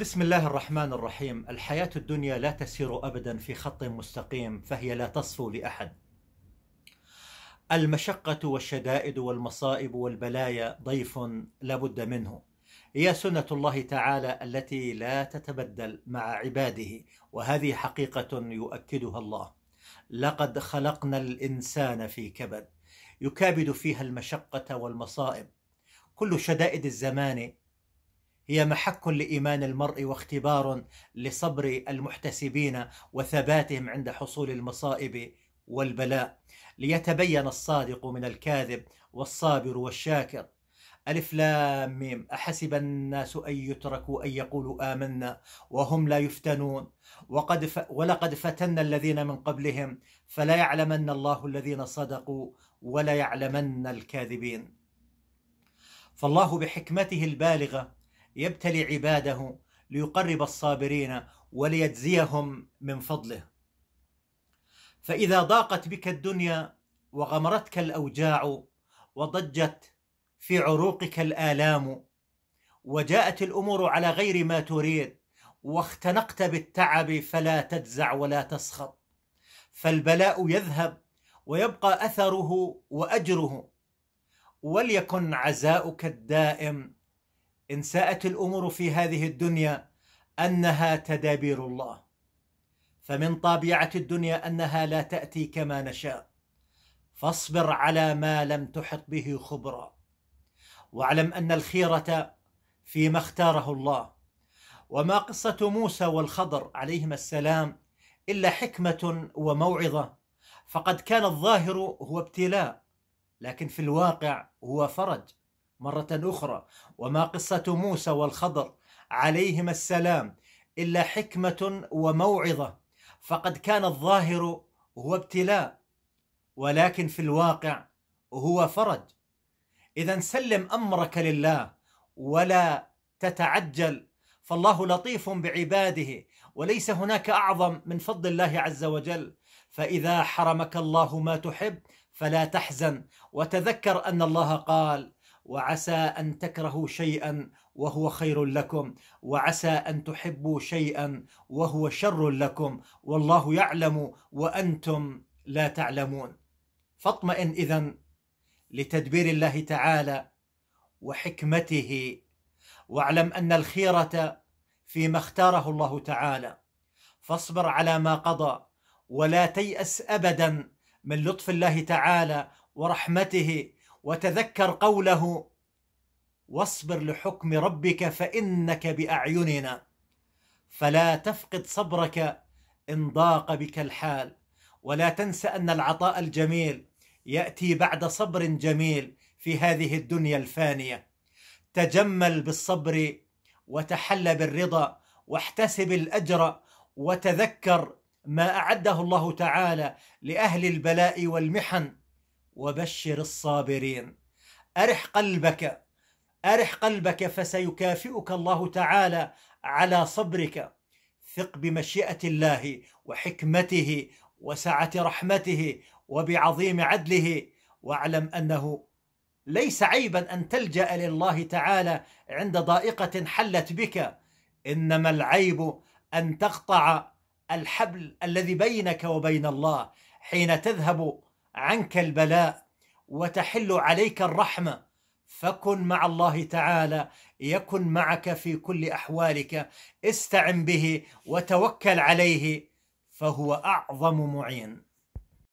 بسم الله الرحمن الرحيم الحياة الدنيا لا تسير أبدا في خط مستقيم فهي لا تصفو لأحد المشقة والشدائد والمصائب والبلايا ضيف لابد منه هي سنة الله تعالى التي لا تتبدل مع عباده وهذه حقيقة يؤكدها الله لقد خلقنا الإنسان في كبد يكابد فيها المشقة والمصائب كل شدائد الزمان هي محك لايمان المرء واختبار لصبر المحتسبين وثباتهم عند حصول المصائب والبلاء ليتبين الصادق من الكاذب والصابر والشاكر ألف لام ميم أحسب الناس أن يتركوا أن يقولوا آمنا وهم لا يفتنون وقد ف... ولقد فتنا الذين من قبلهم فلا يعلمن الله الذين صدقوا ولا يعلمن الكاذبين فالله بحكمته البالغة يبتلي عباده ليقرب الصابرين وليجزيهم من فضله فاذا ضاقت بك الدنيا وغمرتك الاوجاع وضجت في عروقك الالام وجاءت الامور على غير ما تريد واختنقت بالتعب فلا تجزع ولا تسخط فالبلاء يذهب ويبقى اثره واجره وليكن عزاؤك الدائم إن ساءت الأمور في هذه الدنيا أنها تدابير الله فمن طبيعة الدنيا أنها لا تأتي كما نشاء فاصبر على ما لم تحط به خبرا واعلم أن الخيرة فيما اختاره الله وما قصة موسى والخضر عليهما السلام إلا حكمة وموعظة فقد كان الظاهر هو ابتلاء لكن في الواقع هو فرج مرة أخرى وما قصة موسى والخضر عليهما السلام إلا حكمة وموعظة فقد كان الظاهر هو ابتلاء ولكن في الواقع هو فرج إذا سلم أمرك لله ولا تتعجل فالله لطيف بعباده وليس هناك أعظم من فضل الله عز وجل فإذا حرمك الله ما تحب فلا تحزن وتذكر أن الله قال وعسى أن تكرهوا شيئا وهو خير لكم وعسى أن تحبوا شيئا وهو شر لكم والله يعلم وأنتم لا تعلمون فاطمئن إذا لتدبير الله تعالى وحكمته واعلم أن الخيرة فيما اختاره الله تعالى فاصبر على ما قضى ولا تيأس أبدا من لطف الله تعالى ورحمته وتذكر قوله واصبر لحكم ربك فانك باعيننا فلا تفقد صبرك ان ضاق بك الحال ولا تنس ان العطاء الجميل ياتي بعد صبر جميل في هذه الدنيا الفانيه تجمل بالصبر وتحل بالرضا واحتسب الاجر وتذكر ما اعده الله تعالى لاهل البلاء والمحن وبشر الصابرين ارح قلبك ارح قلبك فسيكافئك الله تعالى على صبرك ثق بمشيئه الله وحكمته وسعه رحمته وبعظيم عدله واعلم انه ليس عيبا ان تلجا لله تعالى عند ضائقه حلت بك انما العيب ان تقطع الحبل الذي بينك وبين الله حين تذهب عنك البلاء وتحل عليك الرحمه فكن مع الله تعالى يكن معك في كل احوالك استعن به وتوكل عليه فهو اعظم معين